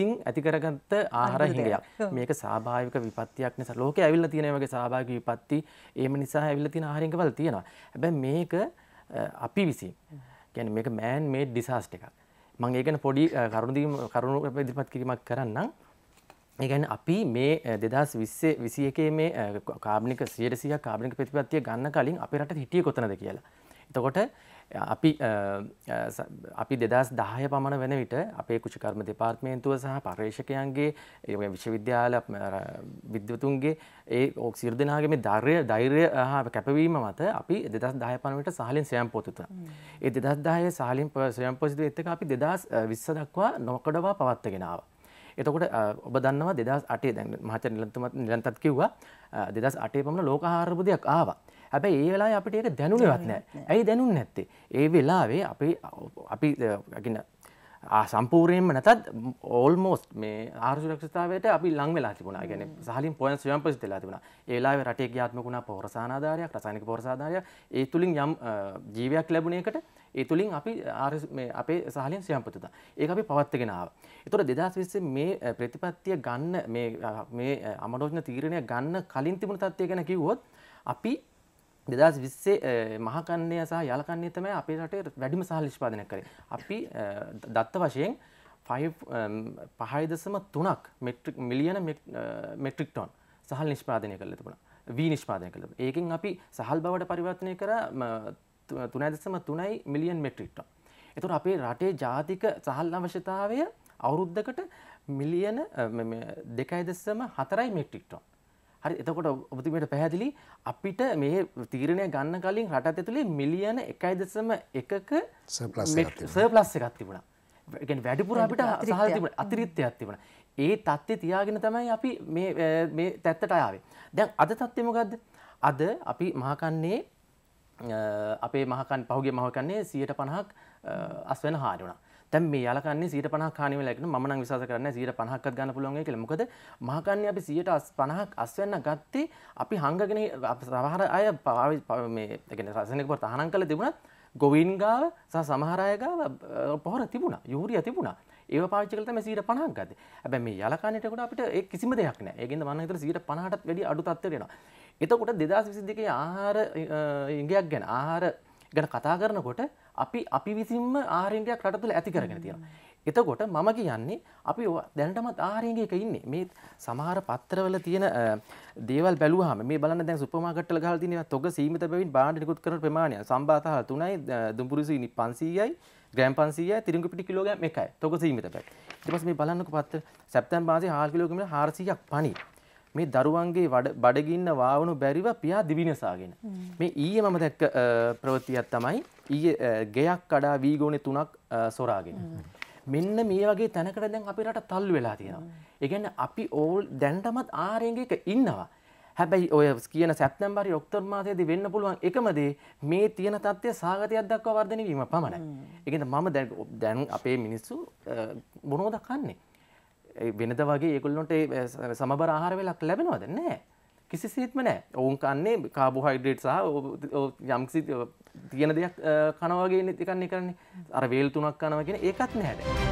සිං ඇතිකරගත්ත ආහාර හිඟයක් මේක සාභාවික විපත්තියක් නිසා ලෝක ඇවිල්ල තියෙනවගේ සභාග විපත්ති ඒම නිසා ඇවිල්ල තින ආහරංකවල් තියෙනවා හැබැ මේක අපි විසින් ගැන මේක මෑන් මේ ඩිසාස්ට එකක් මං ඒගැන පොඩි කරුණදීම කරුණු දිපත් කිරීමක් කරන්නම් ඒගැන අපි මේ දෙදස් විස්සේ විසි එකේ මේ කාබනික සියරසිය කාබනික ප්‍රතිපත්තිය ගන්න කලින් අපිරට හිටිය කොතනද කියලා එතකොට අපි අපි දෙදස් දාහය පමණ වෙන විට අපේ කුෂිකර්ම දෙපාර්ත්මේන්තුව සහ පර්ේෂකයන්ගේ ඒ විශ්වවිද්‍යාල විද්‍යතුන්ගේ ඒ ඕක් සිර්ධනාගේ ධර්ය දෛරය හා කැපවීම මත අපි දෙදස් දාය පනවිට සහලින් සයම් පොතුත. ඒ දෙදස් දාය සහලින් සයම් පොසිද එත්තක අපි දෙදස් විස්ස දක්වා නොකඩවා පවත්තගෙනවා. එතකොට ඔබ දන්නවා දෙදස් අටේ දැන් මහච නිලන්තමත් නිලන්තත් කිව්වා දෙදස් අටේ පමණ ලෝක ආරබුදයක් ආවා හැබැ ඒ වෙලා අපිට ඒක දැනුනවත් නෑ ඇයි දැනුන් නැත්තේ ඒ වෙලාවේ අපි අපි ගන්න සම්පූර්යෙන්ම නැතත් ඕල්මෝස් මේ ආර්ශුරක්ෂතාවට අපි ලං වෙලා තිබුණා ගැන සහලින් පොයන් සයම් පසි වෙලා තිබුණ ඒලා රටේ ්‍යාත්මකුණා පෝරසානාධාරයක් රසානික පෝරසාධාරය ඒ තුළින් යම් ජීවයක් ලැබුණේකට ඒ තුළින් අපි අපේ සහලින් සයම්පතුත ඒ අපි පවත්වගෙනාව. එතුොට දෙදස් විස්ස මේ ප්‍රතිපත්තිය ගන්න මේ අමරෝජන තීරණය ගන්න කලින් තිබුණ තත්වය ගැන කිව්වොත් අපි දෙදස් විස්සේ මහකන්නය සහ යාලකන්නේ තමයි අපේ රටේ වැඩිම සහ නිෂ්පාදනය කරේ. අපි දත්ත වශයෙන් පහයිදසම තුනක් මිලියන මෙට්‍රික් ටොන් සහල් නිෂ්පාදනය කළ තිබුණ වී නිෂ්පාදය කළ ඒකින් අපි සහල් බවට පරිවර්තනය කර තුනයිදසම තුනයි මිලියන් මෙට්‍රික්ටොන්. එතුට අපේ රටේ ජාතික සහල් අවශ්‍යතාවය අවුරුද්ධකට මිලියන දෙකයිදස්සම හතරයි මෙට්‍රික්ටොන් හරි එතකොට ඔබතුමට පැහැදිලි අපිට මේ තීරණය ගන්න කලින් රටත් ඇතුළේ මිලියන එකයි දෙසම එකක සර්පලස් එකක් තිබුණා. වැඩිපුර අපිට සහ තිබුණ අතිරිත්තයක් තිබුණ. ඒ තත්ත්වය තියාගෙන තමයි අපි මේ තැත්තට ආවේ. දැන් අද තත්ත්වය මොකද්ද? අද අපි මහකන්නේ අපේ මහකන් පහුගේ මහකන්නේ 150ක් අස්වැන්න හානි වුණා. දැන් මේ යලකන්නේ 150ක් හානි වෙලා කියන මම නම් විශ්වාස කරන්නේ 150ක්වත් ගන්න පුළුවන් වෙයි කියලා. මොකද මහකන්නේ අපි 150ක් අස්වැන්න ගත්තේ අපි හංගගෙන සමහර අය මේ කියන්නේ රසායනික පොර තහනම් කරලා තිබුණත් ගොවින් ගාව සහ සමහර අය ගාව පොහොර තිබුණා. යූරියා තිබුණා. ඒව පාවිච්චි කරලා තමයි 150ක් ගත්තේ. හැබැයි මේ යලකන්නේට කොට අපිට ඒ කිසිම දෙයක් නැහැ. ඒකින්ද මම හිතන 150ටත් වැඩි අඩු තත්ත්වයකට එනවා. එතකොට 2022 ආහාර ඉඟයක් ගැන ආහාර ගැන කතා කරනකොට අපි අපි විසින්ම ආරෙන්ඩයක් රටතුල ඇති කරගෙන තියෙන. එතකොට මම කියන්නේ අපි දැනටමත් ආරයගේ එක ඉන්නේ මේ සමහර පත්තරවල තියෙන දේවල් බැලුවහම මේ බලන්න දැන් සුපමාකට්ටල ගහලා තියෙන තොග සීමිත බැවින් බාණ්ඩ නිකුත් කරන ප්‍රමාණය සම්බාතහ 3යි දුඹුරු සීනි 500යි ග්‍රෑම් 500යි තිරිඟු පිටි කිලෝග්‍රෑම් 1යි තොග සීමිත බැවින් ඊට පස්සේ මේ බලන්නකෝ පත්තර සැප්තැම්බර් මාසේ 4 කිලෝග්‍රෑම් 400ක් පණි මේ දරුවන්ගේ බඩගින්න වාවනු බැරිව පියා දිවිනසාගෙන. මේ ඊයේ මම දැක්ක ප්‍රවතියක් තමයි ඊයේ ගෙයක් කඩා වීගෝනේ තුනක් සොරාගෙන. මෙන්න මේ වගේ තැනකට දැන් අපි රට තල්ලු වෙලා තියෙනවා. ඒ කියන්නේ අපි ඕල් දැන්ටමත් ආරෙන්ගේක ඉන්නවා. හැබැයි ඔය කියන සැප්තැම්බරි ඔක්තෝබර් මාසයේදී වෙන්න පුළුවන් එකම දේ මේ තියෙන තත්ත්වය සාගතයක් දක්වා වර්ධනය වීම පමණයි. ඒ කියන්නේ මම දැන් අපේ මිනිස්සු මොනවද කන්නේ? වෙනද වගේ ඒකුල්ලොන්ට සමබර ආහාර වෙලක් ලැබෙනවද නෑ කිසිසේත්ම නෑ ඔවුන් කන්නේ කාබෝහයිඩ්‍රේට් සහ යම්සි තියෙන දෙයක් කනවාගේ නිතිකන්නේ කරන්නේ අර වේල් තුනක් කනවගෙන ඒකත් නෑට.